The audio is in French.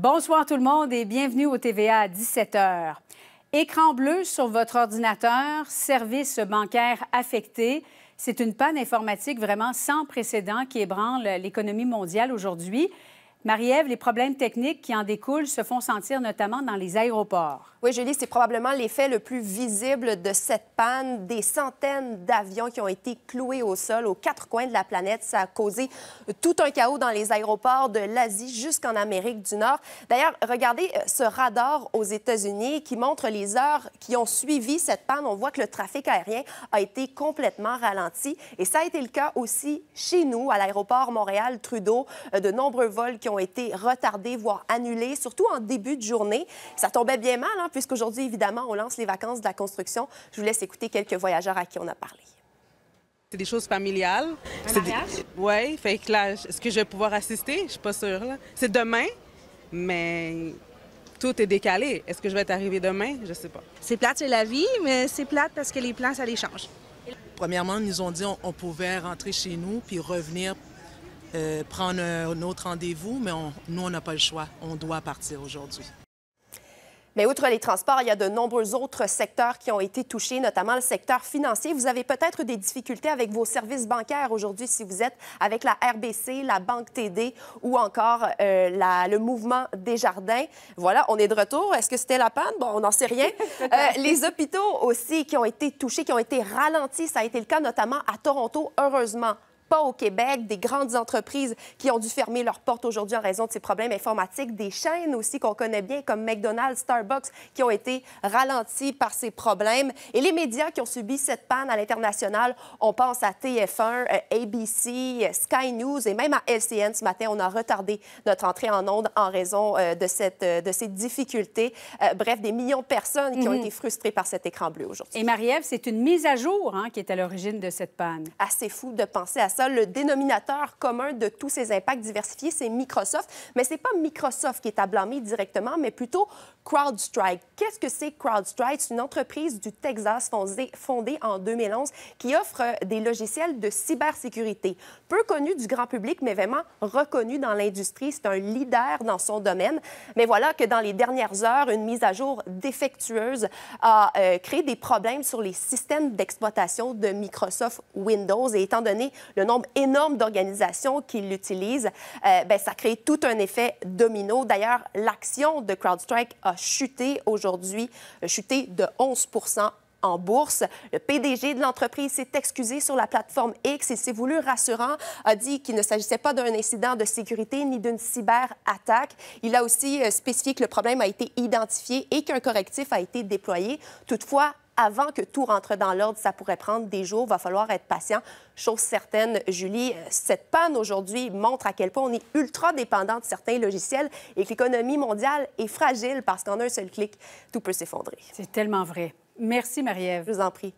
Bonsoir tout le monde et bienvenue au TVA à 17h. Écran bleu sur votre ordinateur, service bancaire affecté. C'est une panne informatique vraiment sans précédent qui ébranle l'économie mondiale aujourd'hui. Marie-Ève, les problèmes techniques qui en découlent se font sentir notamment dans les aéroports. Oui, Julie, c'est probablement l'effet le plus visible de cette panne. Des centaines d'avions qui ont été cloués au sol aux quatre coins de la planète. Ça a causé tout un chaos dans les aéroports de l'Asie jusqu'en Amérique du Nord. D'ailleurs, regardez euh, ce radar aux États-Unis qui montre les heures qui ont suivi cette panne. On voit que le trafic aérien a été complètement ralenti. Et ça a été le cas aussi chez nous, à l'aéroport Montréal-Trudeau. Euh, de nombreux vols qui ont été retardées, voire annulées, surtout en début de journée. Ça tombait bien mal, hein, puisqu'aujourd'hui, évidemment, on lance les vacances de la construction. Je vous laisse écouter quelques voyageurs à qui on a parlé. C'est des choses familiales. Un mariage? Oui, fait que là, est-ce que je vais pouvoir assister? Je suis pas sûre, C'est demain, mais tout est décalé. Est-ce que je vais être arrivée demain? Je sais pas. C'est plate, c'est la vie, mais c'est plate parce que les plans, ça les change. Premièrement, ils nous ont dit qu'on pouvait rentrer chez nous puis revenir euh, prendre un, autre rendez-vous, mais nous, on n'a pas le choix. On doit partir aujourd'hui. Mais outre les transports, il y a de nombreux autres secteurs qui ont été touchés, notamment le secteur financier. Vous avez peut-être des difficultés avec vos services bancaires aujourd'hui si vous êtes avec la RBC, la Banque TD ou encore euh, le mouvement Desjardins. Voilà, on est de retour. Est-ce que c'était la panne? Bon, on n'en sait rien. Euh, les hôpitaux aussi qui ont été touchés, qui ont été ralentis, ça a été le cas notamment à Toronto, heureusement pas au Québec, des grandes entreprises qui ont dû fermer leurs portes aujourd'hui en raison de ces problèmes informatiques, des chaînes aussi qu'on connaît bien comme McDonald's, Starbucks qui ont été ralenties par ces problèmes et les médias qui ont subi cette panne à l'international, on pense à TF1, euh, ABC, euh, Sky News et même à LCN ce matin, on a retardé notre entrée en onde en raison euh, de, cette, de ces difficultés. Bref, des millions de personnes qui ont mhm. été frustrées par cet écran bleu aujourd'hui. Et Marie-Ève, c'est une mise à jour hein, qui est à l'origine de cette panne. Assez fou de penser à le dénominateur commun de tous ces impacts diversifiés, c'est Microsoft. Mais ce n'est pas Microsoft qui est à blâmer directement, mais plutôt CrowdStrike. Qu'est-ce que c'est CrowdStrike? C'est une entreprise du Texas fondée, en 2011 qui offre euh, des logiciels de cybersécurité. Peu connu du grand public, mais vraiment reconnu dans l'industrie. C'est un leader dans son domaine. Mais voilà que dans les dernières heures, une mise à jour défectueuse a euh, créé des problèmes sur les systèmes d'exploitation de Microsoft Windows. Et étant donné le nombre énorme d'organisations qui l'utilisent, euh, ben, ça crée tout un effet domino. D'ailleurs, l'action de CrowdStrike a chuté aujourd'hui, chuté de 11 en bourse. Le PDG de l'entreprise s'est excusé sur la plateforme X. et s'est voulu rassurant, a dit qu'il ne s'agissait pas d'un incident de sécurité ni d'une cyberattaque. Il a aussi euh, spécifié que le problème a été identifié et qu'un correctif a été déployé. Toutefois, avant que tout rentre dans l'ordre, ça pourrait prendre des jours. Il va falloir être patient. Chose certaine, Julie, cette panne aujourd'hui montre à quel point on est ultra dépendant de certains logiciels et que l'économie mondiale est fragile parce qu'en un seul clic, tout peut s'effondrer. C'est tellement vrai. Merci, marie Je vous en prie.